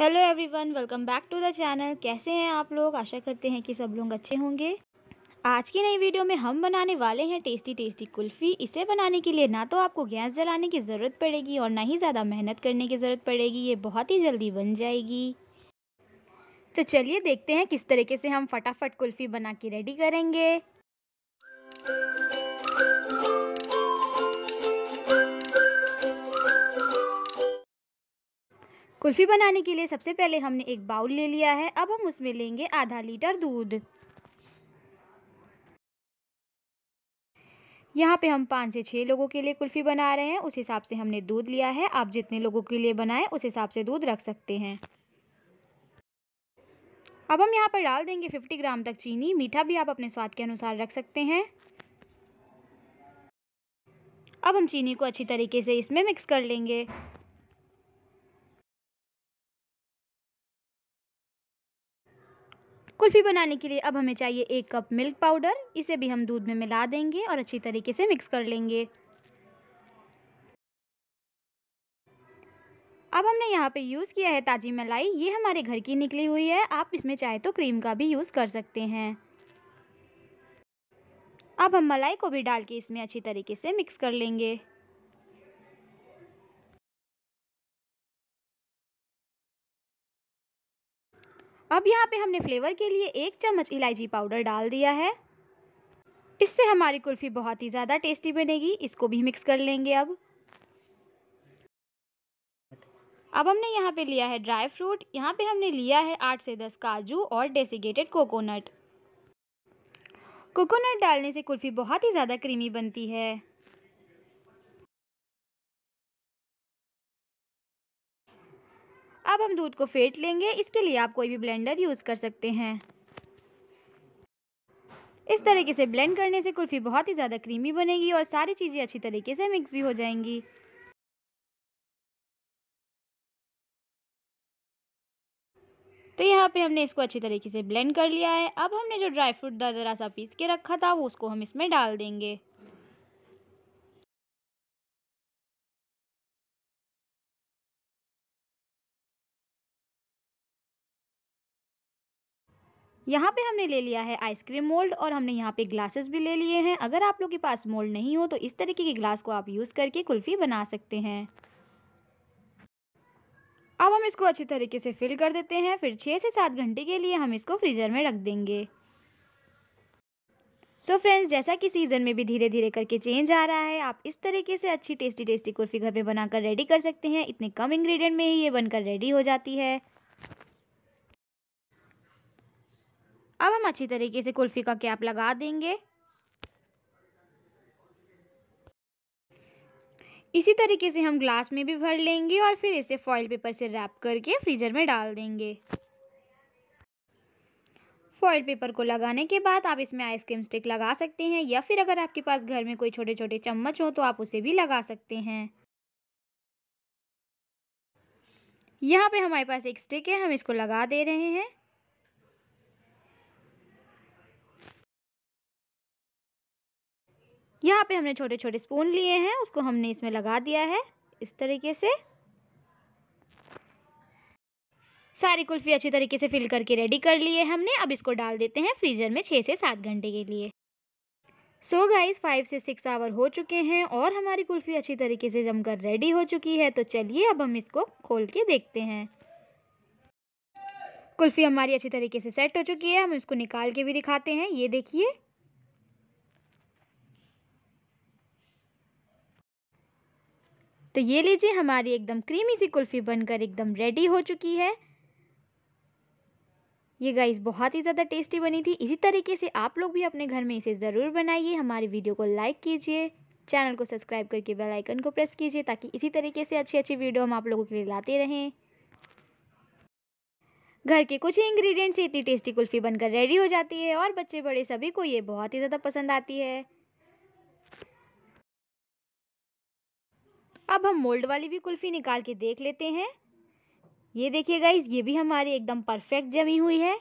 hello everyone welcome back to the channel कैसे हैं आप लोग आशा करते हैं कि सब लोग अच्छे होंगे आज की नई वीडियो में हम बनाने वाले हैं टेस्टी टेस्टी कुल्फ़ी इसे बनाने के लिए ना तो आपको गैस जलाने की ज़रूरत पड़ेगी और ना ही ज़्यादा मेहनत करने की ज़रूरत पड़ेगी ये बहुत ही जल्दी बन जाएगी तो चलिए देखते हैं किस तरीके से हम फटाफट कुल्फ़ी बना के रेडी करेंगे कुल्फ़ी बनाने के लिए सबसे पहले हमने एक बाउल ले लिया है अब हम उसमें लेंगे आधा लीटर दूध यहाँ पे हम पाँच से छः लोगों के लिए कुल्फ़ी बना रहे हैं उस हिसाब से हमने दूध लिया है आप जितने लोगों के लिए बनाएं उस हिसाब से दूध रख सकते हैं अब हम यहाँ पर डाल देंगे 50 ग्राम तक चीनी मीठा भी आप अपने स्वाद के अनुसार रख सकते हैं अब हम चीनी को अच्छी तरीके से इसमें मिक्स कर लेंगे कुल्फ़ी बनाने के लिए अब हमें चाहिए एक कप मिल्क पाउडर इसे भी हम दूध में मिला देंगे और अच्छी तरीके से मिक्स कर लेंगे अब हमने यहाँ पे यूज़ किया है ताजी मलाई ये हमारे घर की निकली हुई है आप इसमें चाहे तो क्रीम का भी यूज़ कर सकते हैं अब हम मलाई को भी डाल के इसमें अच्छी तरीके से मिक्स कर लेंगे अब यहाँ पे हमने फ्लेवर के लिए एक चम्मच इलायची पाउडर डाल दिया है इससे हमारी कुल्फ़ी बहुत ही ज़्यादा टेस्टी बनेगी इसको भी मिक्स कर लेंगे अब अब हमने यहाँ पे लिया है ड्राई फ्रूट यहाँ पे हमने लिया है आठ से दस काजू और डेसिकेटेड कोकोनट कोकोनट डालने से कुल्फ़ी बहुत ही ज़्यादा क्रीमी बनती है अब हम दूध को फेंट लेंगे इसके लिए आप कोई भी ब्लेंडर यूज़ कर सकते हैं इस तरीके से ब्लेंड करने से कुल्फ़ी बहुत ही ज़्यादा क्रीमी बनेगी और सारी चीज़ें अच्छी तरीके से मिक्स भी हो जाएंगी तो यहाँ पे हमने इसको अच्छी तरीके से ब्लेंड कर लिया है अब हमने जो ड्राई फ्रूट ज़रा सा पीस के रखा था वो उसको हम इसमें डाल देंगे यहाँ पे हमने ले लिया है आइसक्रीम मोल्ड और हमने यहाँ पे ग्लासेस भी ले लिए हैं अगर आप लोग के पास मोल्ड नहीं हो तो इस तरीके के ग्लास को आप यूज़ करके कुल्फ़ी बना सकते हैं अब हम इसको अच्छे तरीके से फिल कर देते हैं फिर छः से सात घंटे के लिए हम इसको फ्रीजर में रख देंगे सो so फ्रेंड्स जैसा कि सीज़न में भी धीरे धीरे करके चेंज आ रहा है आप इस तरीके से अच्छी टेस्टी टेस्टी कुल्फ़ी घर पे बनाकर रेडी कर सकते हैं इतने कम इंग्रेडिएंट में ही ये बनकर रेडी हो जाती है अब हम अच्छी तरीके से कुल्फ़ी का कैप लगा देंगे इसी तरीके से हम ग्लास में भी भर लेंगे और फिर इसे फॉइल पेपर से रैप करके फ्रीजर में डाल देंगे फॉइल पेपर को लगाने के बाद आप इसमें आइसक्रीम स्टिक लगा सकते हैं या फिर अगर आपके पास घर में कोई छोटे छोटे चम्मच हो तो आप उसे भी लगा सकते हैं यहाँ पे हमारे पास एक स्टिक है हम इसको लगा दे रहे हैं यहाँ पे हमने छोटे छोटे स्पून लिए हैं उसको हमने इसमें लगा दिया है इस तरीके से सारी कुल्फी अच्छी तरीके से फिल करके रेडी कर लिए हमने अब इसको डाल देते हैं फ्रीजर में छः से सात घंटे के लिए सो गाइस फाइव से सिक्स आवर हो चुके हैं और हमारी कुल्फ़ी अच्छी तरीके से जमकर रेडी हो चुकी है तो चलिए अब हम इसको खोल के देखते हैं कुल्फ़ी हमारी अच्छी तरीके से सेट हो चुकी है हम इसको निकाल के भी दिखाते हैं ये देखिए तो ये लीजिए हमारी एकदम क्रीमी सी कुल्फ़ी बनकर एकदम रेडी हो चुकी है ये गाइस बहुत ही ज़्यादा टेस्टी बनी थी इसी तरीके से आप लोग भी अपने घर में इसे ज़रूर बनाइए हमारी वीडियो को लाइक कीजिए चैनल को सब्सक्राइब करके बेल आइकन को प्रेस कीजिए ताकि इसी तरीके से अच्छी अच्छी वीडियो हम आप लोगों के लिए लाते रहें घर के कुछ ही इंग्रीडियंट्स से इतनी टेस्टी कुल्फ़ी बनकर रेडी हो जाती है और बच्चे बड़े सभी को ये बहुत ही ज़्यादा पसंद आती है अब हम मोल्ड वाली भी कुल्फ़ी निकाल के देख लेते हैं ये देखिए गाइज ये भी हमारी एकदम परफेक्ट जमी हुई है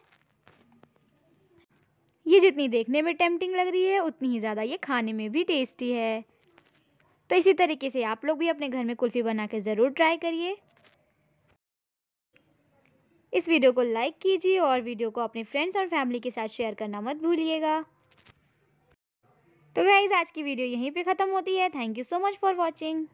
ये जितनी देखने में टेम्पटिंग लग रही है उतनी ही ज़्यादा ये खाने में भी टेस्टी है तो इसी तरीके से आप लोग भी अपने घर में कुल्फ़ी बना के ज़रूर ट्राई करिए इस वीडियो को लाइक कीजिए और वीडियो को अपने फ्रेंड्स और फैमिली के साथ शेयर करना मत भूलिएगा तो गाइज आज की वीडियो यहीं पे ख़त्म होती है thank you so much for watching